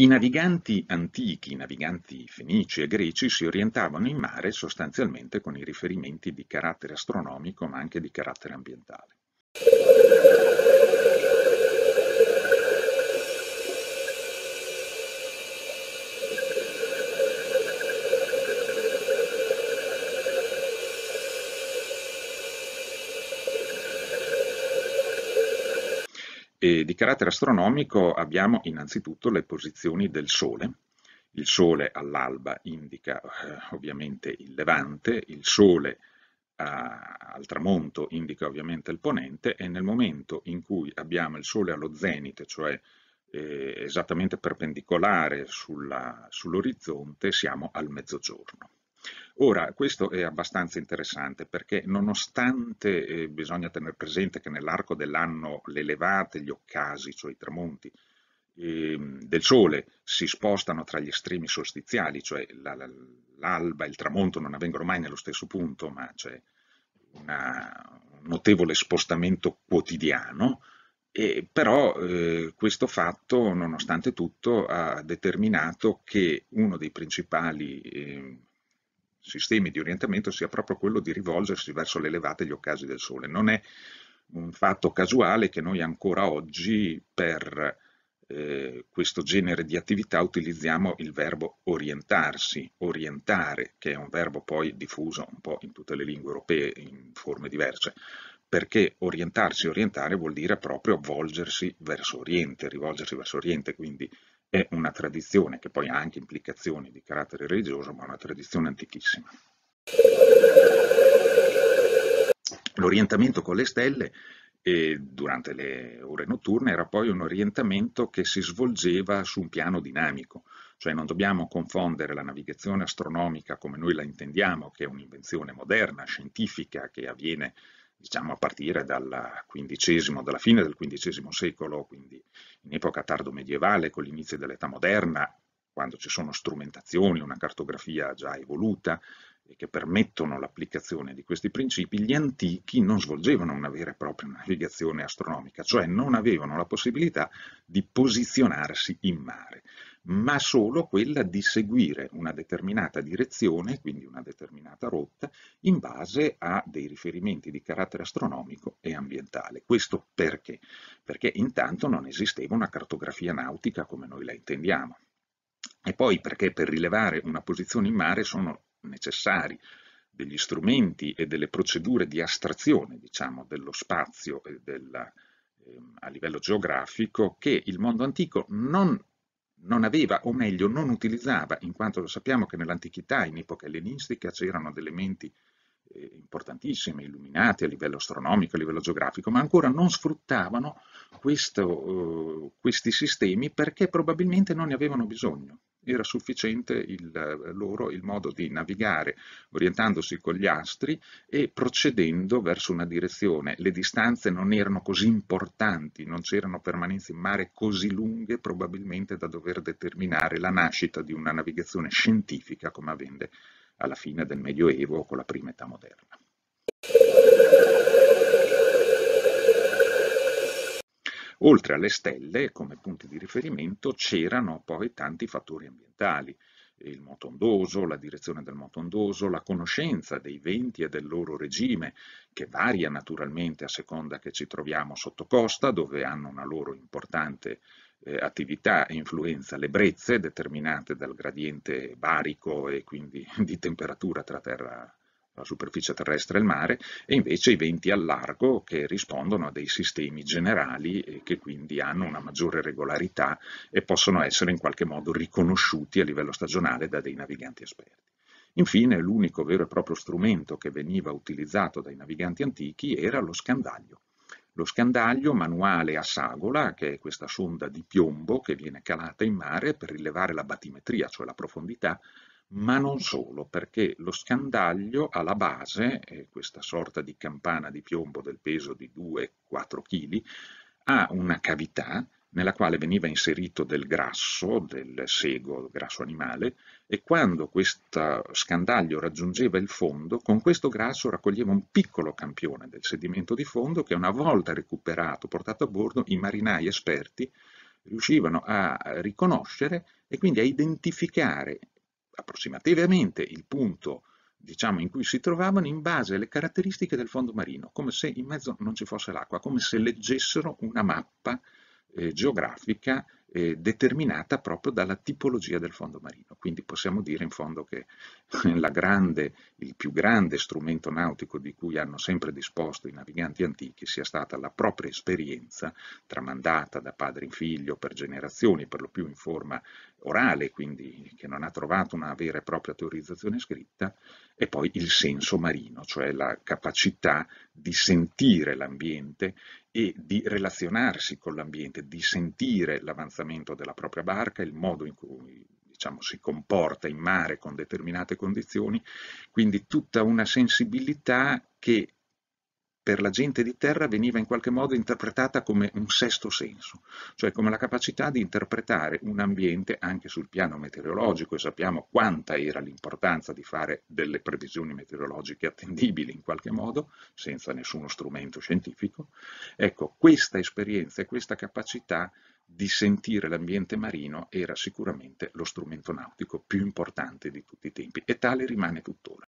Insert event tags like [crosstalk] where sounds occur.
I naviganti antichi, i naviganti fenici e greci si orientavano in mare sostanzialmente con i riferimenti di carattere astronomico ma anche di carattere ambientale. E di carattere astronomico abbiamo innanzitutto le posizioni del Sole. Il Sole all'alba indica eh, ovviamente il levante, il Sole a, eh, al tramonto indica ovviamente il ponente e nel momento in cui abbiamo il Sole allo zenite, cioè eh, esattamente perpendicolare sull'orizzonte, siamo al mezzogiorno. Ora, questo è abbastanza interessante perché nonostante eh, bisogna tenere presente che nell'arco dell'anno le levate, gli occasi, cioè i tramonti, ehm, del sole si spostano tra gli estremi solstiziali, cioè l'alba e il tramonto non avvengono mai nello stesso punto, ma c'è una, un notevole spostamento quotidiano, e però eh, questo fatto, nonostante tutto, ha determinato che uno dei principali eh, sistemi di orientamento sia proprio quello di rivolgersi verso le levate e gli occasi del sole. Non è un fatto casuale che noi ancora oggi per eh, questo genere di attività utilizziamo il verbo orientarsi, orientare, che è un verbo poi diffuso un po' in tutte le lingue europee in forme diverse, perché orientarsi, orientare vuol dire proprio volgersi verso Oriente, rivolgersi verso Oriente, quindi è una tradizione che poi ha anche implicazioni di carattere religioso, ma è una tradizione antichissima. L'orientamento con le stelle eh, durante le ore notturne era poi un orientamento che si svolgeva su un piano dinamico, cioè non dobbiamo confondere la navigazione astronomica come noi la intendiamo, che è un'invenzione moderna, scientifica, che avviene diciamo a partire dalla fine del XV secolo, quindi in epoca tardo-medievale con l'inizio dell'età moderna, quando ci sono strumentazioni, una cartografia già evoluta e che permettono l'applicazione di questi principi, gli antichi non svolgevano una vera e propria navigazione astronomica, cioè non avevano la possibilità di posizionarsi in mare ma solo quella di seguire una determinata direzione, quindi una determinata rotta, in base a dei riferimenti di carattere astronomico e ambientale. Questo perché? Perché intanto non esisteva una cartografia nautica come noi la intendiamo. E poi perché per rilevare una posizione in mare sono necessari degli strumenti e delle procedure di astrazione, diciamo, dello spazio e della, ehm, a livello geografico che il mondo antico non non aveva, o meglio, non utilizzava, in quanto sappiamo che nell'antichità, in epoca ellenistica, c'erano delle menti eh, importantissime, illuminate a livello astronomico, a livello geografico, ma ancora non sfruttavano questo, eh, questi sistemi perché probabilmente non ne avevano bisogno era sufficiente il, eh, loro il modo di navigare orientandosi con gli astri e procedendo verso una direzione. Le distanze non erano così importanti, non c'erano permanenze in mare così lunghe probabilmente da dover determinare la nascita di una navigazione scientifica come avvenne alla fine del Medioevo con la prima età moderna. Oltre alle stelle, come punti di riferimento, c'erano poi tanti fattori ambientali, il moto ondoso, la direzione del moto ondoso, la conoscenza dei venti e del loro regime, che varia naturalmente a seconda che ci troviamo sotto costa, dove hanno una loro importante eh, attività e influenza le brezze, determinate dal gradiente barico e quindi [laughs] di temperatura tra terra la superficie terrestre e il mare, e invece i venti al largo che rispondono a dei sistemi generali e che quindi hanno una maggiore regolarità e possono essere in qualche modo riconosciuti a livello stagionale da dei naviganti esperti. Infine, l'unico vero e proprio strumento che veniva utilizzato dai naviganti antichi era lo scandaglio. Lo scandaglio manuale a sagola, che è questa sonda di piombo che viene calata in mare per rilevare la batimetria, cioè la profondità, ma non solo, perché lo scandaglio alla base, eh, questa sorta di campana di piombo del peso di 2-4 kg, ha una cavità nella quale veniva inserito del grasso, del sego, grasso animale, e quando questo scandaglio raggiungeva il fondo, con questo grasso raccoglieva un piccolo campione del sedimento di fondo che una volta recuperato, portato a bordo, i marinai esperti riuscivano a riconoscere e quindi a identificare approssimativamente il punto diciamo, in cui si trovavano in base alle caratteristiche del fondo marino, come se in mezzo non ci fosse l'acqua, come se leggessero una mappa eh, geografica eh, determinata proprio dalla tipologia del fondo marino. Quindi possiamo dire in fondo che [laughs] grande, il più grande strumento nautico di cui hanno sempre disposto i naviganti antichi sia stata la propria esperienza, tramandata da padre in figlio per generazioni, per lo più in forma orale, quindi che non ha trovato una vera e propria teorizzazione scritta, e poi il senso marino, cioè la capacità di sentire l'ambiente e di relazionarsi con l'ambiente, di sentire l'avanzamento della propria barca, il modo in cui diciamo, si comporta in mare con determinate condizioni, quindi tutta una sensibilità che per la gente di terra veniva in qualche modo interpretata come un sesto senso, cioè come la capacità di interpretare un ambiente anche sul piano meteorologico e sappiamo quanta era l'importanza di fare delle previsioni meteorologiche attendibili in qualche modo, senza nessuno strumento scientifico. Ecco, questa esperienza e questa capacità di sentire l'ambiente marino era sicuramente lo strumento nautico più importante di tutti i tempi e tale rimane tuttora.